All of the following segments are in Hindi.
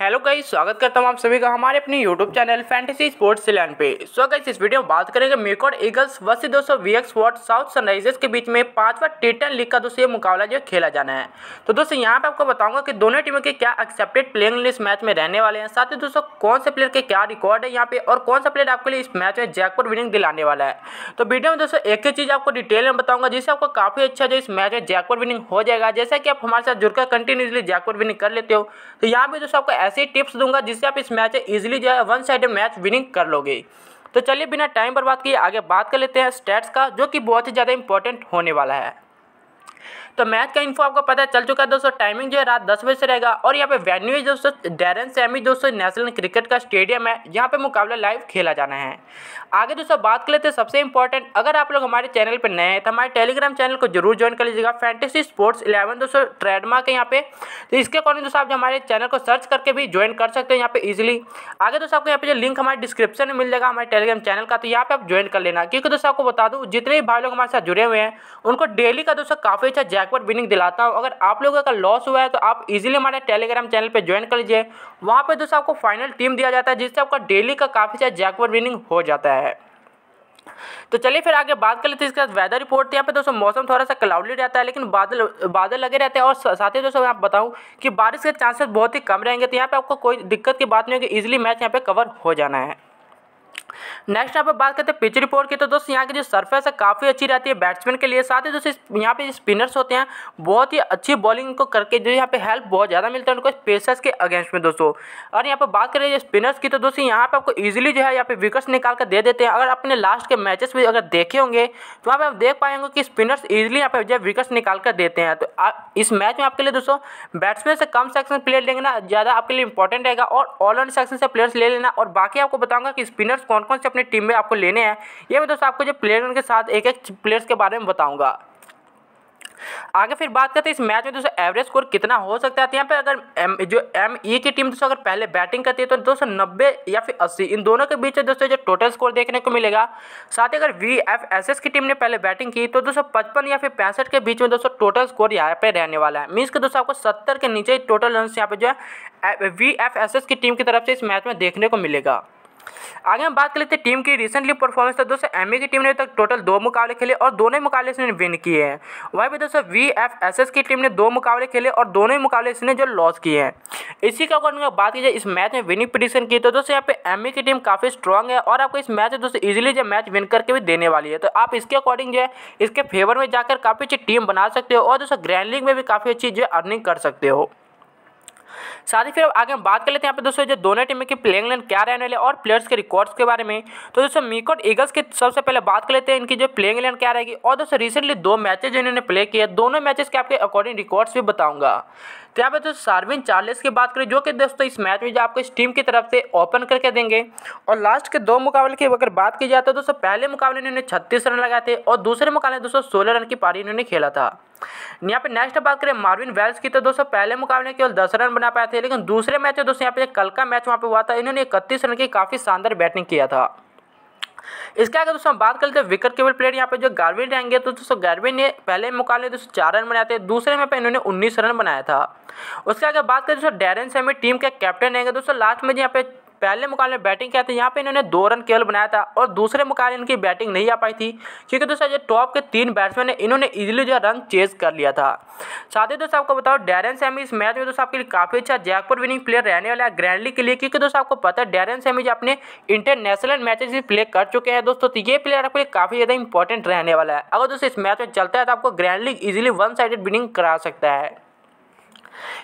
हेलो गाइस स्वागत करता हूँ आप सभी का हमारे अपने YouTube channel fantasy sports land पे सो so, गाइस इस वीडियो में बात करेंगे मेकॉड ईगल्स वर्सेस दोस्तों एक्स वॉट साउथ सनराइजर्स के बीच में पांचवा टी टेन लीग का दोस्तों ये मुकाबला जो खेला जाना है तो दोस्तों यहाँ पे आपको बताऊंगा कि दोनों टीमों के क्या एक्सेप्टेड प्लेइंग इस मैच में रहने वाले हैं साथ ही दोस्तों कौन से प्लेयर के क्या रिकॉर्ड है यहाँ पे और कौन सा प्लेयर आपके लिए इस मैच में जैकपुर विनिंग दिलाने वाला है तो वीडियो में दोस्तों एक ही चीज़ आपको डिटेल में बताऊंगा जिससे आपको काफ़ी अच्छा जो इस मैच में जैकपुर विनिंग हो जाएगा जैसा कि आप हमारे साथ जुड़कर कंटिन्यूसली जैकपुर विनिंग कर लेते हो तो यहाँ पे दोस्तों आपको ऐसी टिप्स दूंगा जिससे आप इस मैच ईजिली जो है वन साइड मैच विनिंग कर लोगे तो चलिए बिना टाइम बर्बाद किए आगे बात कर लेते हैं स्टैट्स का जो कि बहुत ही ज़्यादा इंपॉर्टेंट होने वाला है तो मैच का इन्फो आपको पता चल चुका है दोस्तों टाइमिंग जो है रात दस बजे से रहेगा और यहाँ पे वेन्यू दोस्तों डेरन सेमी दोस्तों नेशनल क्रिकेट का स्टेडियम है यहाँ पे मुकाबला लाइव खेला जाना है आगे दोस्तों बात कर लेते हैं सबसे इंपॉर्टेंट अगर आप लोग हमारे चैनल पर नए हैं तो हमारे टेलीग्राम चैनल को जरूर ज्वाइन कर लीजिएगा फैंटेसी स्पोर्ट्स इलेवन दोस्तों ट्रेडमार्क है यहाँ पे तो इसके अकॉर्डिंग दोस्तों आप हमारे चैनल को सर्च करके भी ज्वाइन कर सकते हैं यहाँ पे इजिली आगे दोस्तों आपको यहाँ पे जो लिंक हमारे डिस्क्रिप्शन में मिल जाएगा हमारे टेलीग्राम चैनल का तो यहाँ पे आप ज्वाइन कर लेना क्योंकि दोस्तों आपको बता दूँ जितने भी भाई लोग हमारे साथ जुड़े हुए हैं उनको डेली का दोस्तों काफ़ी अच्छा जैकपॉट विनिंग दिलाता हूँ अगर आप लोगों का लॉस हुआ है तो आप इजीली हमारे टेलीग्राम चैनल पर ज्वाइन कर लीजिए वहाँ पर दोस्तों आपको फाइनल टीम दिया जाता है जिससे आपका डेली का काफ़ी सारा जैकवर्ड विनिंग हो जाता है तो चलिए फिर आगे बात कर लेते हैं इसके साथ वेदर रिपोर्ट तो यहाँ पे दोस्तों मौसम थोड़ा सा क्लाउडी रहता है लेकिन बादल बादल लगे रहते हैं और साथ ही दोस्तों मैं आप बताऊँ कि बारिश के चांसेस बहुत ही कम रहेंगे तो यहाँ पे आपको कोई दिक्कत की बात नहीं होगी इजिली मैच यहाँ पे कवर हो जाना है नेक्स्ट यहाँ पे बात करते हैं पिच रिपोर्ट की तो दोस्तों यहाँ की जो सर्फेस है काफ़ी अच्छी रहती है बैट्समैन के लिए साथ ही दोस्तों यहाँ पे स्पिनर्स होते हैं बहुत ही अच्छी बॉलिंग को करके जो यहाँ पे हेल्प बहुत ज़्यादा मिलता है उनको स्पेसर्स के अगेंस्ट में दोस्तों और यहाँ पर बात करें स्पिनर्स की तो दोस्तों यहाँ पर आपको ईजिली जो है यहाँ पे विकेट्स निकाल कर दे देते हैं अगर अपने लास्ट के मैचेस भी अगर देखे होंगे तो वहाँ पर आप देख पाएंगे कि स्पिनर्स ईजिली यहाँ पर जो विकेट्स निकाल कर देते हैं तो इस मैच में आपके लिए दोस्तों बैट्समैन से कम सेक्शन प्लेयर लेंगे ना ज़्यादा आपके लिए इंपॉर्टेंट रहेगा और ऑलराउंड सेक्शन से प्लेयर्स ले लेना और बाकी आपको बताऊँगा कि स्पिनर्स कौन कौन कॉम्पक्स अपनी टीम में आपको लेने हैं ये मैं दोस्तों आपको जो प्लेयर के साथ एक एक प्लेयर्स के बारे में बताऊँगा आगे फिर बात करते हैं इस मैच में दोस्तों एवरेज स्कोर कितना हो सकता है तो यहाँ पे अगर एम जो एम ई e की टीम दोस्तों अगर पहले बैटिंग करती है तो दोस्तों नब्बे या फिर अस्सी इन दोनों के बीच दोस्तों जो टोटल स्कोर देखने को मिलेगा साथ ही अगर वी एफ एस एस की टीम ने पहले बैटिंग की तो दोस्तों पचपन या फिर पैंसठ के बीच में दोस्तों टोटल स्कोर यहाँ पर रहने वाला है मीन्स के दोस्तों आपको सत्तर के नीचे टोटल रन यहाँ पर जो है वी एफ एस एस की टीम की तरफ से इस मैच में देखने को मिलेगा आगे हम बात कर लेते हैं टीम की रिसेंटली परफॉर्मेंस तो दोस्तों एम e की टीम ने तक टोटल दो मुकाबले खेले और दोनों मुकाबले इसने विन किए हैं वहीं पर दोस्तों वी एफ एस एस की टीम ने दो मुकाबले खेले और दोनों ही मुकाबले इसने जो लॉस किए हैं इसी के अकॉर्डिंग बात की जाए इस मैच में विनिंग पिटिशन की तो दोस्तों यहाँ पे एम e की टीम काफ़ी स्ट्रॉग है और आपको इस मैच में दोस्तों ईजिली जो मैच विन करके भी देने वाली है तो आप इसके अकॉर्डिंग जो है इसके फेवर में जाकर काफ़ी अच्छी टीम बना सकते हो और दोस्तों ग्रैंड लीग में भी काफ़ी अच्छी जो अर्निंग कर सकते हो साथ ही फिर आगे हम बात कर लेते हैं यहाँ पे दोस्तों जो दोनों टीमों की प्लेइंग लाइन क्या रहने वाले और प्लेयर्स के रिकॉर्ड्स के बारे में तो दोस्तों मीकोट ईगल्स की सबसे पहले बात कर लेते हैं इनकी जो प्लेइंग लाइन क्या रहेगी और दोस्तों रिसेंटली दो मैचेज इन्होंने प्ले किया दोनों मैचेस के आपके अकॉर्डिंग रिकॉर्ड्स भी बताऊंगा तो यहाँ पे दोस्तों सार्विन चार्लेस की बात करें जो कि दोस्तों इस मैच में जो आपको इस टीम की तरफ से ओपन करके देंगे और लास्ट के दो मुकाबले की अगर बात की जाए तो दोस्तों पहले मुकाबले इन्होंने छत्तीस रन लगाए थे और दूसरे मुकाबले दोस्तों सोलह रन की पारी इन्होंने खेला था यहाँ पे नेक्स्ट बात करें मार्विन वेल्स की तो दोस्तों पहले मुकाबले केवल दस रन बना पाए थे लेकिन दूसरे मैच में दोस्तों यहाँ पे कल का मैच वहाँ पे हुआ था इन्होंने इकतीस रन की काफ़ी शानदार बैटिंग किया था इसके अगर दोस्तों हम बात करते हैं विकेट केवल प्लेयर यहाँ पे जो गार्विन रहेंगे तो दोस्तों गार्विन ने पहले मुकाबले दोस्तों चार रन बनाए थे दूसरे में पे इन्होंने उन्नीस रन बनाया था उसके आगे बात करें दोस्तों डेरन सेमी टीम के कैप्टन रहेंगे दोस्तों लास्ट में यहाँ पे पहले मुकाबले में बैटिंग किया था यहाँ पे इन्होंने दो रन केवल बनाया था और दूसरे मुकाबले इनकी बैटिंग नहीं आ पाई थी क्योंकि दोस्तों जो टॉप के तीन बैट्समैन है इन्होंने इजिली जो रन चेज कर लिया था साथ ही दोस्तों आपको बताओ डेरन सैमी इस मैच में दोस्तों आपके लिए काफ़ी अच्छा जयपुर विनिंग प्लेयर रहने वाला है ग्रैंडली के लिए क्योंकि दोस्तों आपको पता है डेरन सैमी अपने इंटरनेशनल मैचेस भी प्ले कर चुके हैं दोस्तों तो ये प्लेयर आपके लिए काफ़ी ज़्यादा इंपॉर्टेंट रहने वाला है अगर दोस्तों इस मैच में चलता है तो आपको grand league easily one sided winning करा सकता है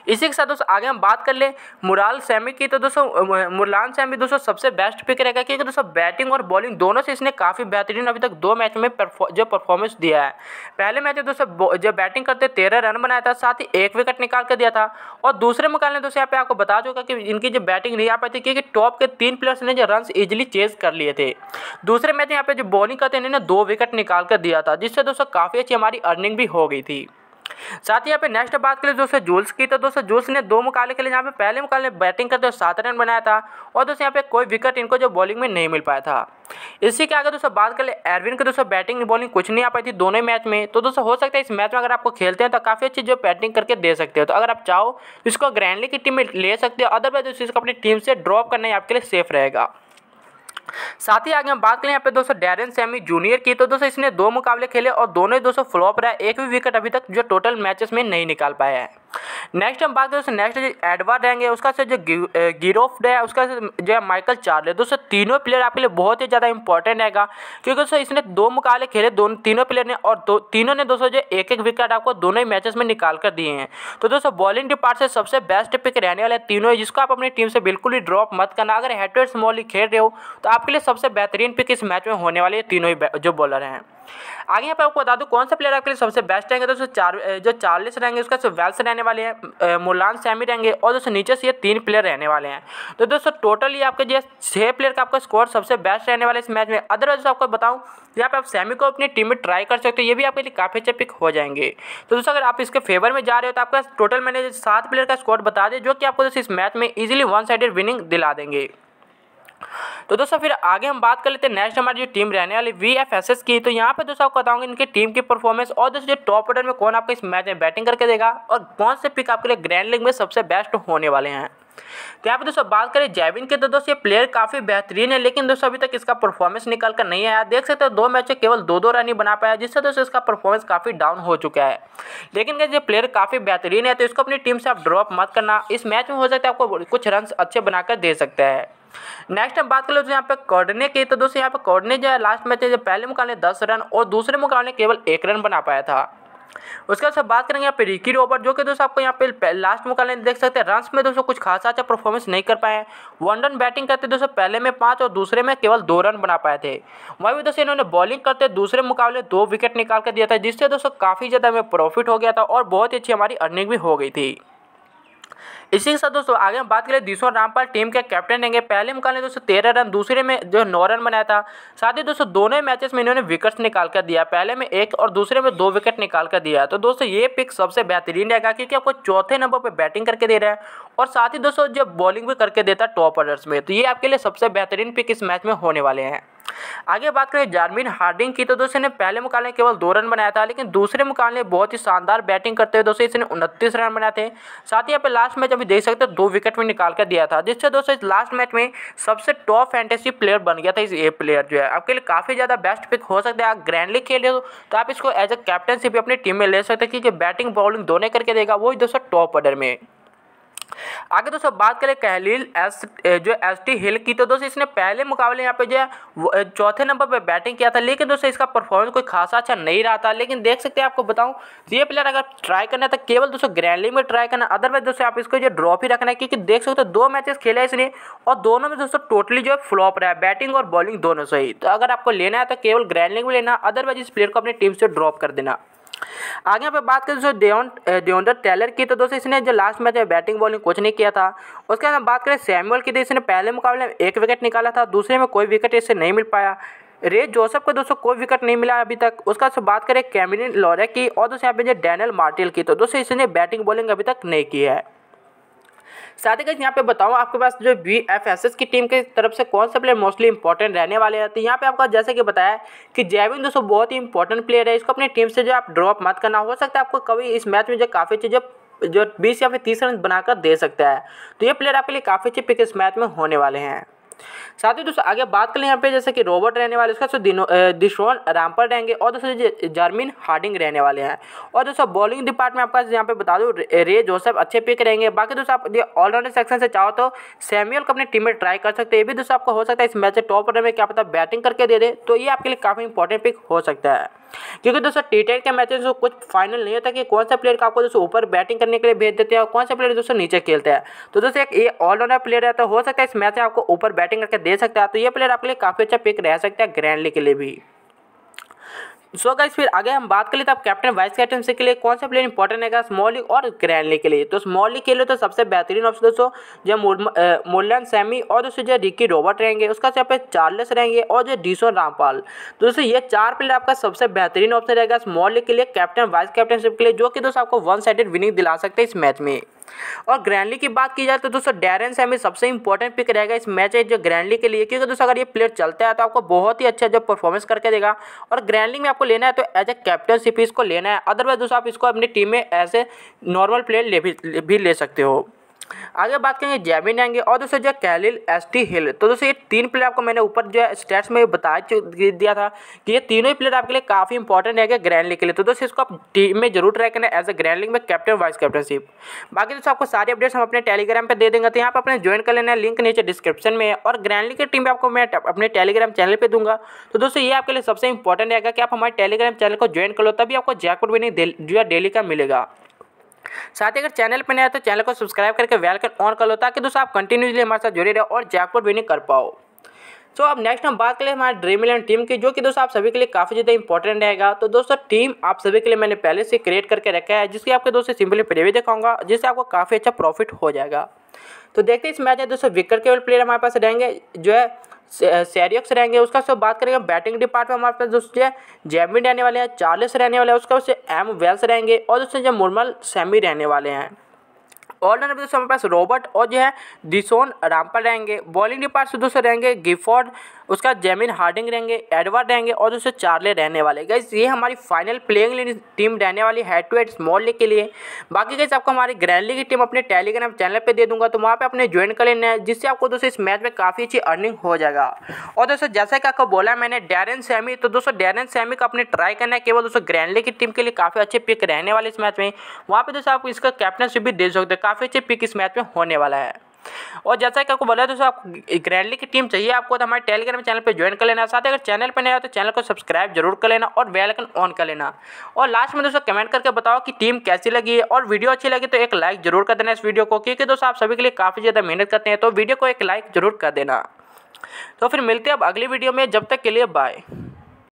इसी के साथ दोस्तों आगे हम बात कर लें मुराल सैमी की तो दोस्तों मुरलान सैमी दोस्तों सबसे बेस्ट पिक रहेगा क्योंकि दोस्तों बैटिंग और बॉलिंग दोनों से इसने काफ़ी बेहतरीन अभी तक दो मैच में जो परफॉर्मेंस दिया है पहले मैच में दोस्तों जब बैटिंग करते तेरह रन बनाया था साथ ही एक विकेट निकाल कर दिया था और दूसरे मुकाबले दोस्तों यहाँ पे आपको बता चुका कि इनकी जो बैटिंग नहीं आ पाई थी क्योंकि टॉप के तीन प्लेयर्स ने जो रन ईजिली चेज कर लिए थे दूसरे मैच में यहाँ पे जो बॉलिंग करते इन्होंने दो विकेट निकाल कर दिया था जिससे दोस्तों काफ़ी अच्छी हमारी अर्निंग भी हो गई थी साथ ही यहाँ पे नेक्स्ट बात करें दोस्तों जूल्स की तो दोस्तों जूल्स ने दो मुकाबले के लिए यहाँ पे पहले मुकाबले बैटिंग करते हुए सात रन बनाया था और दोस्तों यहाँ पे कोई विकेट इनको जो बॉलिंग में नहीं मिल पाया था इसी के आगे दोस्तों बात कर ले एरविन की दोस्तों बैटिंग बॉलिंग कुछ नहीं आ पाई थी दोनों मैच में तो दोस्तों हो सकता है इस मैच में अगर आपको खेलते हैं तो काफ़ी अच्छी जो बैटिंग करके दे सकते हो तो अगर आप चाहो तो इसको ग्रैंडली की टीम में ले सकते हो अदरवाइज इसको अपनी टीम से ड्रॉप करना ही आपके लिए सेफ रहेगा साथ ही आगे हम बात करें यहाँ पे दोस्तों डेरन सैमी जूनियर की तो दोस्तों इसने दो मुकाबले खेले और दोनों दोस्तों फ्लॉप रहा एक भी विकेट अभी तक जो टोटल मैचेस में नहीं निकाल पाया है नेक्स्ट हम बात करें दोस्तों नेक्स्ट जो एडवर्ड रहेंगे उसका से जो गिरोफ है उसका से जो है माइकल चार्ले दोस्तों तीनों प्लेयर आपके लिए बहुत ही ज़्यादा इंपॉर्टेंट रहेगा क्योंकि दोस्तों इसने दो मुकाबले खेले दोनों तीनों प्लेयर ने और दो तीनों ने दोस्तों जो एक एक विकेट आपको दोनों ही मैचेस में निकाल कर दिए हैं तो दोस्तों बॉलिंग डिपार्ट से सबसे बेस्ट पिक रहने वाले तीनों जिसको आप अपनी टीम से बिल्कुल ही ड्रॉप मत करना अगर हेड टू हेड खेल रहे हो तो आपके लिए सबसे बेहतरीन पिक इस मैच में होने वाले तीनों ही जो बॉलर हैं आगे यहाँ पर आपको बता दूँ कौन सा प्लेयर आपके लिए सबसे बेस्ट रहेंगे दोस्तों चार जो चार्लिस रहेंगे उसका वेल्स रहने वाले हैं मुलान सैमी रहेंगे और दोस्तों नीचे से ये तीन प्लेयर रहने वाले हैं तो दोस्तों टोटल ये आपके जो छः प्लेयर का आपका स्कोर सबसे बेस्ट रहने वाले इस मैच में अदरवाइज आपको बताऊँ यहाँ पर आप सैमी को अपनी टीम में ट्राई कर सकते हो ये भी आपके लिए काफ़ी अच्छे पिक हो जाएंगे तो दोस्तों अगर आप इसके फेवर में जा रहे हो तो आपका टोटल मैंने सात प्लेयर का स्कोर बता दें जो कि आपको दोस्तों इस मैच में ईजिली वन साइडेड विनिंग दिला देंगे तो दोस्तों फिर आगे हम बात कर लेते हैं नेक्स्ट हमारी जो टीम रहने वाली वी एफ एस एस की तो यहाँ पे दोस्तों आपको बताऊंगे इनकी टीम की परफॉर्मेंस और दोस्तों जो टॉप ऑर्डर में कौन आपको इस मैच में बैटिंग करके देगा और कौन से पिक आपके लिए ग्रैंड लीग में सबसे बेस्ट होने वाले हैं तो यहाँ पे दोस्तों बात करें जैविन के तो दोस्तों ये प्लेयर काफ़ी बेहतरीन है लेकिन दोस्तों अभी तक इसका परफॉर्मेंस निकल कर नहीं आया देख सकते हो दो मैच केवल दो दो रन ही बना पाया जिससे दोस्तों इसका परफॉर्मेंस काफ़ी डाउन हो चुका है लेकिन ये प्लेयर काफ़ी बेहतरीन है तो इसको अपनी टीम से आप ड्रॉप मत करना इस मैच में हो सकता है आपको कुछ रन अच्छे बनाकर दे सकते हैं नेक्स्ट हम बात कर लो यहाँ पे कॉर्डने की तो दोस्तों यहाँ पे कॉर्डने जो है लास्ट मैच है जो पहले मुकाबले दस रन और दूसरे मुकाबले केवल एक रन बना पाया था उसके बाद बात करेंगे यहाँ पे रिकी रोबर्ट जो कि दोस्तों आपको यहाँ पे लास्ट मुकाबले देख सकते हैं रन में दोस्तों कुछ खासा अच्छा परफॉर्मेंस नहीं कर पाए वन रन बैटिंग करते दोस्तों पहले में पाँच और दूसरे में केवल दो रन बना पाए थे वहीं भी दोस्तों इन्होंने बॉलिंग करते दूसरे मुकाबले दो विकेट निकाल कर दिया था जिससे दोस्तों काफ़ी ज़्यादा हमें प्रॉफिट हो गया था और बहुत ही अच्छी हमारी अर्निंग भी हो गई थी इसी के साथ दोस्तों आगे हम बात करें दिशो रामपाल टीम के कैप्टन रहेंगे पहले मुकाबले दोस्तों तेरह रन दूसरे में जो नौ रन बनाया था साथ ही दोस्तों दोनों मैचेस में इन्होंने विकेट निकाल कर दिया पहले में एक और दूसरे में दो विकेट निकाल कर दिया तो दोस्तों ये पिक सबसे बेहतरीन रहेगा क्योंकि आपको चौथे नंबर पर बैटिंग करके दे रहा है और साथ ही दोस्तों जो बॉलिंग भी करके देता है टॉप ऑर्डर्स में तो ये आपके लिए सबसे बेहतरीन पिक इस मैच में होने वाले हैं आगे बात करें जारमिन हार्डिंग की तो दोस्तों ने पहले मुकाबले केवल दो रन बनाया था लेकिन दूसरे मुकाबले बहुत ही शानदार बैटिंग करते हुए दोस्तों इसने उनतीस रन बनाए थे साथ ही यहाँ पे लास्ट मैच अभी देख सकते हैं दो विकेट में निकाल कर दिया था जिससे दोस्तों इस लास्ट मैच में सबसे टॉप फैंटेसी प्लेयर बन गया था इस ए प्लेयर जो है आपके लिए काफ़ी ज़्यादा बेस्ट पिक हो सकता है आप ग्रैंड लीग खेल रहे हो तो आप इसको एज अ कैप्टनशिप अपनी टीम में ले सकते हैं क्योंकि बैटिंग बॉलिंग दोनों करके देगा वो दोस्तों टॉप ऑर्डर में आगे दोस्तों बात करें कहलील एस जो एस टी हिल की तो दोस्तों इसने पहले मुकाबले यहाँ पे जो है चौथे नंबर पे बैटिंग किया था लेकिन दोस्तों इसका परफॉर्मेंस कोई खासा अच्छा नहीं रहा था लेकिन देख सकते हैं आपको बताऊँ ये प्लेयर अगर ट्राई करना है तो केवल दोस्तों ग्रैंडली में ट्राई करना अदरवाइज दोस्तों आप इसको जो ड्रॉप ही रखना है क्योंकि देख सकते हो दो मैचेस खेला इसने और दोनों में दोस्तों टोटली जो है फ्लॉप रहा है बैटिंग और बॉलिंग दोनों से ही तो अगर आपको लेना है तो केवल ग्रैंडलिंग में लेना अदरवाइज इस प्लेयर को अपनी टीम से ड्रॉप कर देना आगे यहाँ पे बात करें दोस्तों डेन डेंडर टेलर की तो दोस्तों इसने जो लास्ट मैच में बैटिंग बॉलिंग कुछ नहीं किया था उसके बाद बात करें सैमुअल की तो इसने पहले मुकाबले में एक विकेट निकाला था दूसरे में कोई विकेट इससे नहीं मिल पाया रे जोसेफ को दोस्तों कोई विकेट नहीं मिला अभी तक उसका से बात करें कैमिन लॉरे की और दोस्तों यहाँ पे जो डैनियल मार्टिल की तो दोस्तों इसने बैटिंग बॉलिंग अभी तक नहीं की है साथ ही यहाँ पे बताऊँ आपके पास जो बी एफ एस एस की टीम की तरफ से कौन से प्लेयर मोस्टली इंपॉर्टेंट रहने वाले हैं तो यहाँ पे आपका जैसे कि बताया कि जैविन दोस्तों बहुत ही इंपॉर्टेंट प्लेयर है इसको अपनी टीम से जो आप ड्रॉप मत करना हो सकता है आपको कभी इस मैच में जो काफ़ी चीज़ें जो बीस या फिर तीस रन बनाकर दे सकता है तो ये प्लेयर आपके लिए काफ़ी अच्छे पिक इस मैच में होने वाले हैं साथ ही दोस्तों आगे बात कर यहाँ पे जैसे कि रॉबर्ट रहने वाले उसका दिशोन रैम्पर रहेंगे और दोस्तों जर्मिन हार्डिंग रहने वाले हैं और दोस्तों बॉलिंग डिपार्टमेंट आपका यहाँ पे बता दूँ रे जोसेफ अच्छे पिक रहेंगे बाकी दोस्तों आप ये ऑलराउंडर सेक्शन से चाहो तो सैम्यूल को अपने टीम में ट्राई कर सकते हैं ये भी दोस्तों आपको हो सकता है इस मैच से टॉप ऑर्डर में क्या पता बैटिंग करके दे दे तो ये आपके लिए काफ़ी इंपॉर्टेंट पिक हो सकता है क्योंकि दोस्तों टी के मैचेस में कुछ फाइनल नहीं होता कि कौन सा प्लेयर आपको दोस्तों ऊपर बैटिंग करने के लिए भेज देते हैं और कौन सा प्लेयर दोस्तों नीचे खेलते हैं तो दोस्तों एक ये ऑलराउंडर प्लेयर है तो हो सकता है इस मैच में आपको ऊपर बैटिंग करके दे सकता है तो ये प्लेयर आपके लिए काफ़ी अच्छा पिक रह सकता है ग्रैंडली के लिए भी सो गाइस फिर आगे हम बात करें तो आप कैप्टन वाइस कैप्टन से के लिए कौन सा प्लेयर इंपॉर्टेंट रहेगा स्मॉल लीग और ग्रैंड लीग के लिए तो स्मॉल लीग के लिए तो सबसे बेहतरीन ऑप्शन दोस्तों जो मोलन सैमी और दोस्तों जो रिकी रॉबर्ट रहेंगे उसका यहाँ पे चार्लस रहेंगे और जो डीशो रामपाल तो दोस्तों ये चार प्लेयर आपका सबसे बेहतरीन ऑप्शन रहेगा स्मॉल लीग के लिए कैप्टन वाइस कैप्टनशिप के लिए जो कि दोस्तों आपको वन साइडेड विनिंग दिला सकते हैं इस मैच में और ग्रैंडली की बात की जाए तो दोस्तों डेरेंस है हमें सबसे इंपॉर्टेंट पिक रहेगा इस मैच है जो ग्रैंडली के लिए क्योंकि दोस्तों अगर ये प्लेयर चलता है तो आपको बहुत ही अच्छा जो परफॉर्मेंस करके देगा और ग्रैंडली में आपको लेना है तो एज ए कैप्टनशिप इसको लेना है अदरवाइज दोस्तों आप इसको अपनी टीम में ऐसे नॉर्मल प्लेयर ले भी ले सकते हो आगे बात करेंगे जैविन आएंगे और दोस्तों जो कैलिल एस टी हिल तो दोस्तों ये तीन प्लेयर आपको मैंने ऊपर जो है स्टेट्स में बता दिया था कि ये तीनों ही प्लेयर आपके लिए काफ़ी इंपॉर्टेंट है ग्रैंड लीग के लिए तो दोस्तों इसको आप टीम में जरूर ट्राई करना एज अ ग्रैंड लीग में कैप्टन वाइस कैप्टनशिप बाकी दोस्तों आपको सारी अपडेट्स हम अपने टेलीग्राम पर दे देंगे तो यहाँ पर अपने ज्वाइन कर लेना लिंक नीचे डिस्क्रिप्शन में और ग्रैंड लीग की टीम आपको मैं अपने टेलीग्राम चैनल पर दूंगा तो दोस्तों ये आपके लिए सबसे इंपॉर्टेंट रहेगा कि आप हमारे टेलीग्राम चैनल को ज्वाइन कर लो तभी आपको जैकपॉट नहीं जो है डेली का मिलेगा साथ ही अगर चैनल पर नया तो चैनल को सब्सक्राइब करके वेलकन ऑन कर लो ताकि दोस्तों आप कंटिन्यूसली हमारे साथ जुड़े रहो और जैकपॉट विनिंग कर पाओ तो अब नेक्स्ट हम बात करें हमारे ड्रीम इलेवन टीम की जो कि दोस्तों आप सभी के लिए काफ़ी ज़्यादा इंपॉर्टेंट रहेगा तो दोस्तों टीम आप सभी के लिए मैंने पहले से क्रिएट करके रखा है जिसकी आपके दोस्तों सिंपली प्रेवी दिखाऊंगा जिससे आपको काफ़ी अच्छा प्रॉफिट हो जाएगा तो देखते हैं इस मैच में दोस्तों विकेट केवल प्लेयर हमारे पास रहेंगे जो है सैरियक्स रहेंगे उसका सब बात करेंगे बैटिंग डिपार्टमेंट हमारे पास दोस्तों जैमिन रहने वाले हैं चार्लिस रहने वाले हैं उसका उससे एम वेल्स रहेंगे और दोस्तों जो मुरमल सेमी रहने वाले हैं ऑलराउंडर में दोस्तों हमारे पास रॉबर्ट और जो है दिसोन रामपर रहेंगे बॉलिंग डिपार्ट से दोस्तों रहेंगे गिफोर्ड उसका जेमिन हार्डिंग रहेंगे एडवर्ड रहेंगे और उससे चार्ले रहने वाले गैस ये हमारी फाइनल प्लेइंग टीम रहने वाली head to head small league के लिए बाकी गैस आपको हमारी ग्रैंड लीग की टीम अपने टेलीग्राम चैनल पर दे दूंगा तो वहाँ पर अपने ज्वाइन कर लेना है जिससे आपको दोस्तों इस मैच में काफ़ी अच्छी अर्निंग हो जाएगा और दोस्तों जैसा कि आपको बोला मैंने डेरन सैमी तो दोस्तों डेरन सेमी को अपने ट्राई करना है केवल दोस्तों ग्रैंड लीग की टीम के लिए काफ़ी अच्छे पिक रहने वाले इस मैच में वहाँ पर दोस्तों आप इसका कैप्टनशिप भी दे सकते हो काफ़ी अच्छे पिक इस मैच में होने वाला है और जैसा कि आपको बोला दोस्तों आपको ग्रैंडली की टीम चाहिए आपको तो हमारे टेलीग्राम चैनल पर ज्वाइन कर लेना साथ ही अगर चैनल पर नहीं आए तो चैनल को सब्सक्राइब जरूर कर लेना और बेलकन ऑन कर लेना और लास्ट में दोस्तों कमेंट करके बताओ कि टीम कैसी लगी है और वीडियो अच्छी लगी तो एक लाइक जरूर कर देना इस वीडियो को क्योंकि दोस्तों आप सभी के लिए काफ़ी ज़्यादा मेहनत करते हैं तो वीडियो को एक लाइक जरूर कर देना तो फिर मिलते हैं अब अगली वीडियो में जब तक के लिए बाय